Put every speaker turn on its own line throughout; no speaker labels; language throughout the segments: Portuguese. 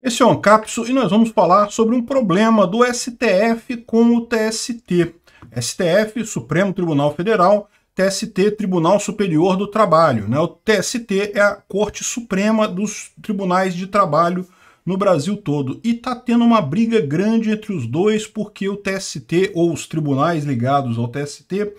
Esse é o Ancapso e nós vamos falar sobre um problema do STF com o TST. STF, Supremo Tribunal Federal, TST, Tribunal Superior do Trabalho. Né? O TST é a Corte Suprema dos Tribunais de Trabalho no Brasil todo. E está tendo uma briga grande entre os dois porque o TST, ou os tribunais ligados ao TST,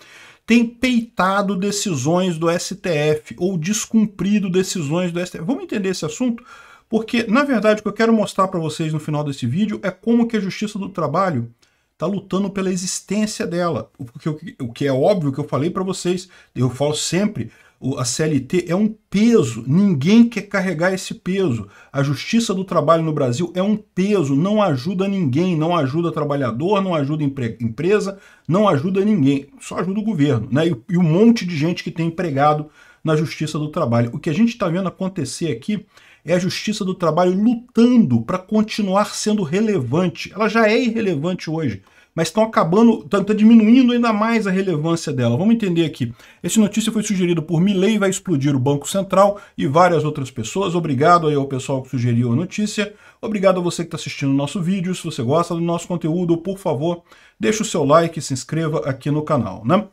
tem peitado decisões do STF ou descumprido decisões do STF. Vamos entender esse assunto? Porque, na verdade, o que eu quero mostrar para vocês no final desse vídeo é como que a Justiça do Trabalho está lutando pela existência dela. Porque o que é óbvio que eu falei para vocês, eu falo sempre, a CLT é um peso, ninguém quer carregar esse peso. A justiça do trabalho no Brasil é um peso, não ajuda ninguém, não ajuda trabalhador, não ajuda empre empresa, não ajuda ninguém, só ajuda o governo, né? E, e um monte de gente que tem empregado na justiça do trabalho. O que a gente está vendo acontecer aqui é a justiça do trabalho lutando para continuar sendo relevante. Ela já é irrelevante hoje, mas estão acabando, está tá diminuindo ainda mais a relevância dela. Vamos entender aqui. Essa notícia foi sugerida por Milley, vai explodir o Banco Central e várias outras pessoas. Obrigado aí ao pessoal que sugeriu a notícia. Obrigado a você que está assistindo o nosso vídeo. Se você gosta do nosso conteúdo, por favor, deixe o seu like e se inscreva aqui no canal, né?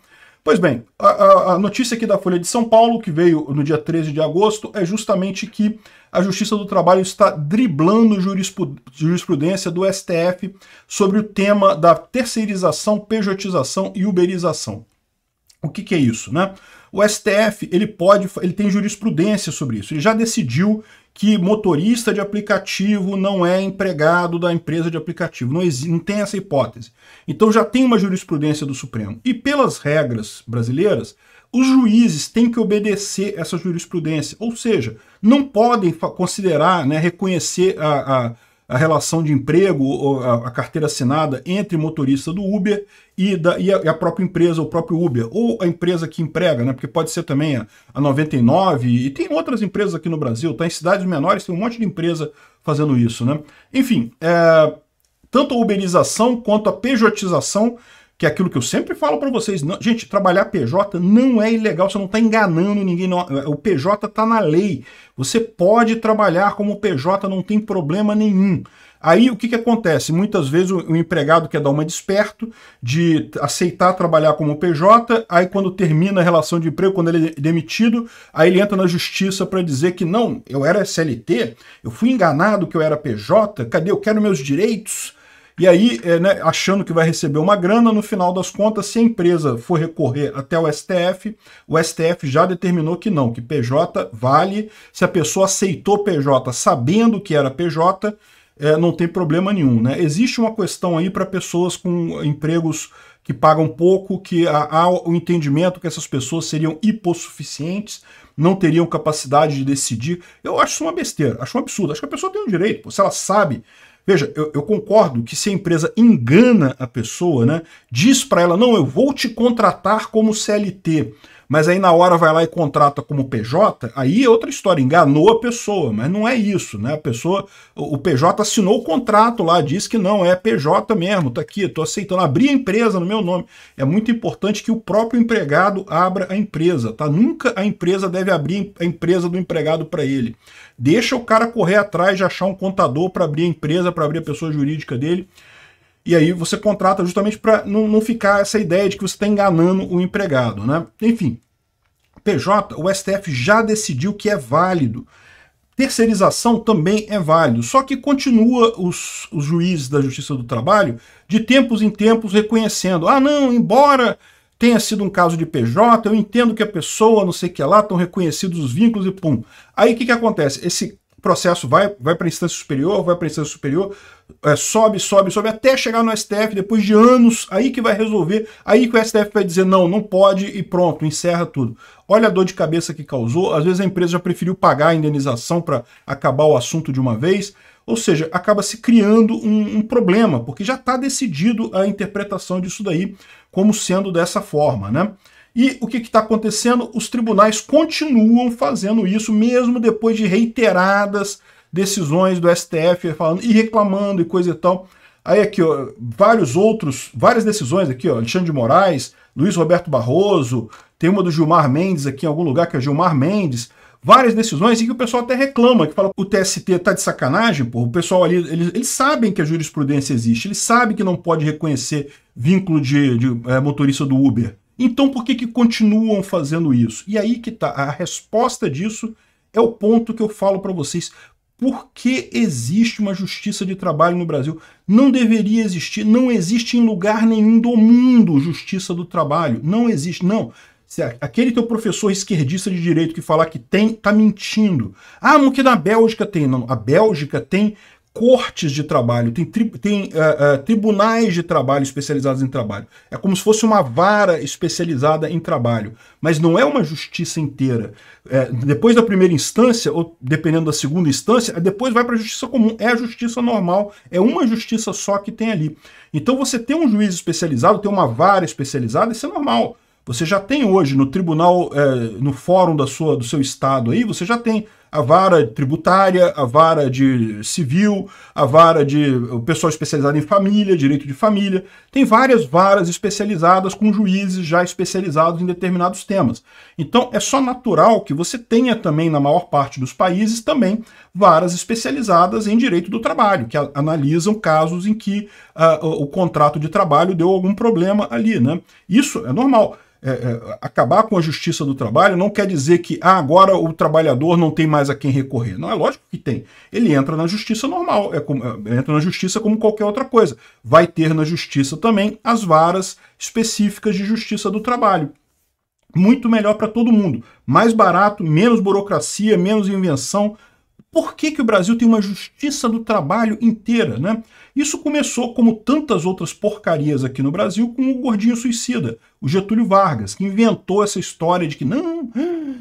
Pois bem, a, a, notícia aqui da Folha de São Paulo, que veio no dia 13 de agosto, é justamente que a Justiça do Trabalho está driblando jurisprudência do STF sobre o tema da terceirização, pejotização e uberização. O que, que é isso, né? O STF, ele pode, ele tem jurisprudência sobre isso. Ele já decidiu que motorista de aplicativo não é empregado da empresa de aplicativo. Não, não tem essa hipótese. Então já tem uma jurisprudência do Supremo. E pelas regras brasileiras, os juízes têm que obedecer essa jurisprudência. Ou seja, não podem considerar, né, reconhecer a, a a relação de emprego, a, carteira assinada entre motorista do Uber e, da, e, a, própria empresa, o próprio Uber, ou a empresa que emprega, né? Porque pode ser também a, a 99 e tem outras empresas aqui no Brasil, tá? Em cidades menores tem um monte de empresa fazendo isso, né? Enfim, é, tanto a uberização quanto a pejotização que é aquilo que eu sempre falo para vocês. Não, gente, trabalhar PJ não é ilegal, você não está enganando ninguém. Não, é, o PJ está na lei. Você pode trabalhar como PJ, não tem problema nenhum. Aí o que, que acontece? Muitas vezes o, o empregado quer dar uma desperto de aceitar trabalhar como PJ, aí quando termina a relação de emprego, quando ele é demitido, aí ele entra na justiça para dizer que não, eu era SLT, eu fui enganado que eu era PJ, cadê? Eu quero meus direitos. E aí, é, né, achando que vai receber uma grana, no final das contas, se a empresa for recorrer até o STF, o STF já determinou que não, que PJ vale. Se a pessoa aceitou PJ sabendo que era PJ, é, não tem problema nenhum. Né? Existe uma questão aí para pessoas com empregos que pagam pouco, que há o entendimento que essas pessoas seriam hipossuficientes, não teriam capacidade de decidir. Eu acho isso uma besteira, acho um absurdo. Acho que a pessoa tem um direito. Pô. Se ela sabe Veja, eu, eu, concordo que se a empresa engana a pessoa, né, diz para ela, não, eu vou te contratar como CLT, mas aí na hora vai lá e contrata como PJ, aí é outra história, enganou a pessoa, mas não é isso, né? A pessoa, o PJ assinou o contrato lá, disse que não, é PJ mesmo, tá aqui, tô aceitando, abrir a empresa no meu nome. É muito importante que o próprio empregado abra a empresa, tá? Nunca a empresa deve abrir a empresa do empregado para ele. Deixa o cara correr atrás de achar um contador para abrir a empresa, para abrir a pessoa jurídica dele. E aí você contrata justamente para não, não ficar essa ideia de que você está enganando o empregado, né? Enfim, PJ, o STF já decidiu que é válido. Terceirização também é válido, só que continua os, os juízes da Justiça do Trabalho de tempos em tempos reconhecendo, ah não, embora tenha sido um caso de PJ, eu entendo que a pessoa, não sei o que lá, estão reconhecidos os vínculos e pum. Aí o que, que acontece? Esse processo vai, vai para instância superior, vai para instância superior, é, sobe, sobe, sobe, até chegar no STF, depois de anos, aí que vai resolver, aí que o STF vai dizer não, não pode e pronto, encerra tudo. Olha a dor de cabeça que causou, às vezes a empresa já preferiu pagar a indenização para acabar o assunto de uma vez, ou seja, acaba se criando um, um problema, porque já está decidido a interpretação disso daí como sendo dessa forma, né? E o que está acontecendo? Os tribunais continuam fazendo isso, mesmo depois de reiteradas decisões do STF falando e reclamando e coisa e tal. Aí aqui, ó, vários outros, várias decisões aqui, ó, Alexandre de Moraes, Luiz Roberto Barroso, tem uma do Gilmar Mendes aqui em algum lugar, que é Gilmar Mendes, várias decisões em que o pessoal até reclama, que fala o TST tá de sacanagem, pô, o pessoal ali, eles, eles sabem que a jurisprudência existe, eles sabem que não pode reconhecer vínculo de, de é, motorista do Uber. Então por que, que continuam fazendo isso? E aí que tá, a resposta disso é o ponto que eu falo para vocês. Por que existe uma justiça de trabalho no Brasil? Não deveria existir, não existe em lugar nenhum do mundo justiça do trabalho. Não existe, não. Se aquele teu professor esquerdista de direito que falar que tem, tá mentindo. Ah, não que na Bélgica tem. Não, a Bélgica tem cortes de trabalho, tem, tri, tem uh, uh, tribunais de trabalho especializados em trabalho. É como se fosse uma vara especializada em trabalho, mas não é uma justiça inteira. É, depois da primeira instância, ou dependendo da segunda instância, é, depois vai para a justiça comum. É a justiça normal, é uma justiça só que tem ali. Então você tem um juiz especializado, tem uma vara especializada, isso é normal. Você já tem hoje no tribunal, é, no fórum da sua, do seu estado aí, você já tem a vara tributária, a vara de civil, a vara de o pessoal especializado em família, direito de família. Tem várias varas especializadas com juízes já especializados em determinados temas. Então é só natural que você tenha também na maior parte dos países também varas especializadas em direito do trabalho, que analisam casos em que uh, o contrato de trabalho deu algum problema ali, né? Isso é normal. É, é, acabar com a justiça do trabalho não quer dizer que ah, agora o trabalhador não tem mais a quem recorrer. Não, é lógico que tem. Ele entra na justiça normal, é como, é, entra na justiça como qualquer outra coisa. Vai ter na justiça também as varas específicas de justiça do trabalho. Muito melhor para todo mundo. Mais barato, menos burocracia, menos invenção, por que, que o Brasil tem uma justiça do trabalho inteira, né? Isso começou, como tantas outras porcarias aqui no Brasil, com o gordinho suicida, o Getúlio Vargas, que inventou essa história de que não,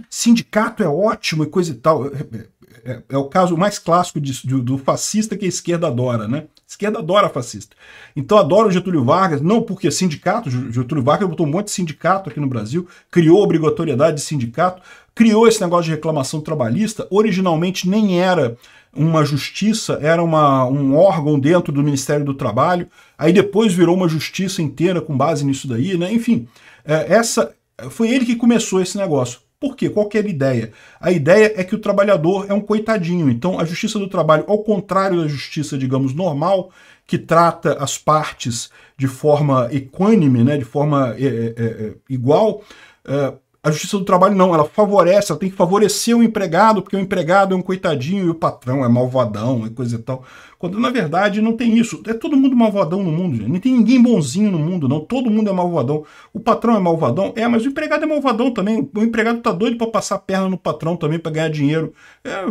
sindicato é ótimo e coisa e tal. É, é, é, é o caso mais clássico de, de, do fascista que a esquerda adora, né? A esquerda adora fascista. Então adora o Getúlio Vargas, não porque é sindicato, Getúlio Vargas botou um monte de sindicato aqui no Brasil, criou obrigatoriedade de sindicato criou esse negócio de reclamação trabalhista, originalmente nem era uma justiça, era uma, um órgão dentro do Ministério do Trabalho, aí depois virou uma justiça inteira com base nisso daí, né? Enfim, é, essa foi ele que começou esse negócio. Por quê? Qual que era é a ideia? A ideia é que o trabalhador é um coitadinho. Então, a justiça do trabalho, ao contrário da justiça, digamos, normal, que trata as partes de forma equânime, né, de forma é, é, é, igual, é, a justiça do trabalho não, ela favorece, ela tem que favorecer o empregado, porque o empregado é um coitadinho e o patrão é malvadão e coisa e tal. Quando na verdade não tem isso. É todo mundo malvadão no mundo, gente. Não tem ninguém bonzinho no mundo, não. Todo mundo é malvadão. O patrão é malvadão? É, mas o empregado é malvadão também. O empregado tá doido para passar a perna no patrão também para ganhar dinheiro. É,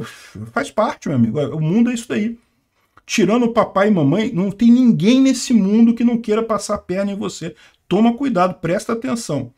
faz parte, meu amigo. O mundo é isso daí. Tirando o papai e mamãe, não tem ninguém nesse mundo que não queira passar a perna em você. Toma cuidado, presta atenção.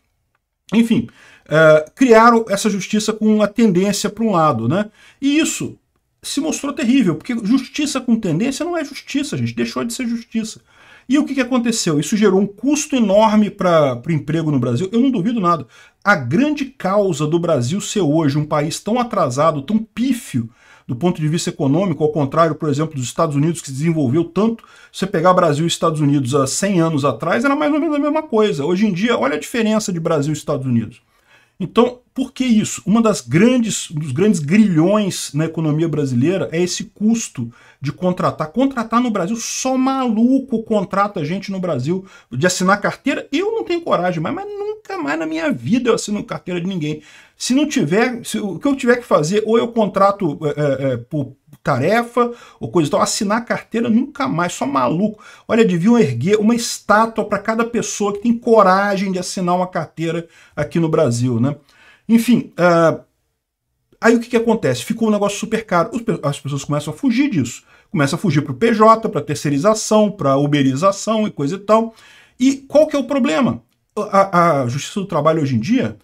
Enfim, é, criaram essa justiça com uma tendência para um lado, né? E isso se mostrou terrível, porque justiça com tendência não é justiça, gente, deixou de ser justiça. E o que, que aconteceu? Isso gerou um custo enorme para o emprego no Brasil. Eu não duvido nada. A grande causa do Brasil ser hoje um país tão atrasado, tão pífio, do ponto de vista econômico, ao contrário, por exemplo, dos Estados Unidos, que desenvolveu tanto. Se você pegar Brasil e Estados Unidos há 100 anos atrás, era mais ou menos a mesma coisa. Hoje em dia, olha a diferença de Brasil e Estados Unidos. Então, por que isso? Uma das grandes, um dos grandes grilhões na economia brasileira é esse custo de contratar. Contratar no Brasil, só maluco contrata gente no Brasil de assinar carteira. Eu não tenho coragem, mas, mas nunca mais na minha vida eu assino carteira de ninguém. Se não tiver, se, o que eu tiver que fazer, ou eu contrato é, é, por tarefa ou coisa tal, assinar carteira nunca mais, só maluco. Olha, deviam erguer uma estátua para cada pessoa que tem coragem de assinar uma carteira aqui no Brasil, né? Enfim, uh, aí o que, que acontece? Ficou um negócio super caro, as pessoas começam a fugir disso, começam a fugir para o PJ, para terceirização, para uberização e coisa e tal. E qual que é o problema? A, a Justiça do Trabalho hoje em dia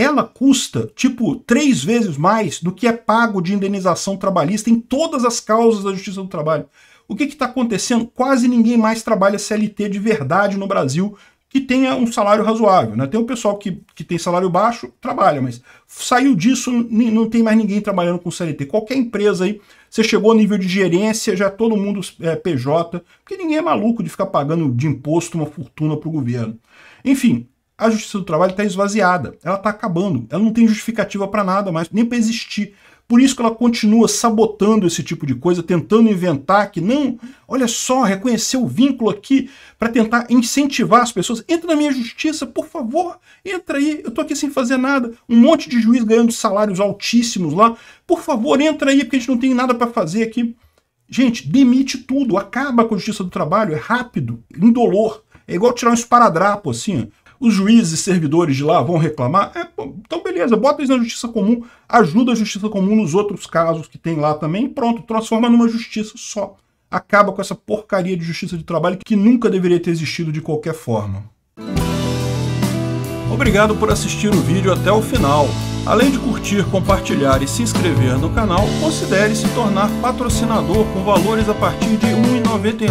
ela custa tipo três vezes mais do que é pago de indenização trabalhista em todas as causas da Justiça do Trabalho. O que está acontecendo? Quase ninguém mais trabalha CLT de verdade no Brasil que tenha um salário razoável. Né? Tem o pessoal que, que tem salário baixo, trabalha, mas saiu disso, não tem mais ninguém trabalhando com CLT. Qualquer empresa aí, você chegou ao nível de gerência, já é todo mundo é PJ, porque ninguém é maluco de ficar pagando de imposto uma fortuna para o governo. Enfim, a justiça do trabalho está esvaziada, ela está acabando, ela não tem justificativa para nada mais, nem para existir. Por isso que ela continua sabotando esse tipo de coisa, tentando inventar que não, olha só, reconhecer o vínculo aqui para tentar incentivar as pessoas. Entra na minha justiça, por favor, entra aí, eu tô aqui sem fazer nada. Um monte de juiz ganhando salários altíssimos lá. Por favor, entra aí, porque a gente não tem nada para fazer aqui. Gente, demite tudo, acaba com a justiça do trabalho, é rápido, indolor. É igual tirar um esparadrapo assim, os juízes e servidores de lá vão reclamar? É, então, beleza, bota isso na justiça comum, ajuda a justiça comum nos outros casos que tem lá também, pronto, transforma numa justiça só. Acaba com essa porcaria de justiça de trabalho que nunca deveria ter existido de qualquer forma. Obrigado por assistir o vídeo até o final. Além de curtir, compartilhar e se inscrever no canal, considere se tornar patrocinador com valores a partir de R$ 1,99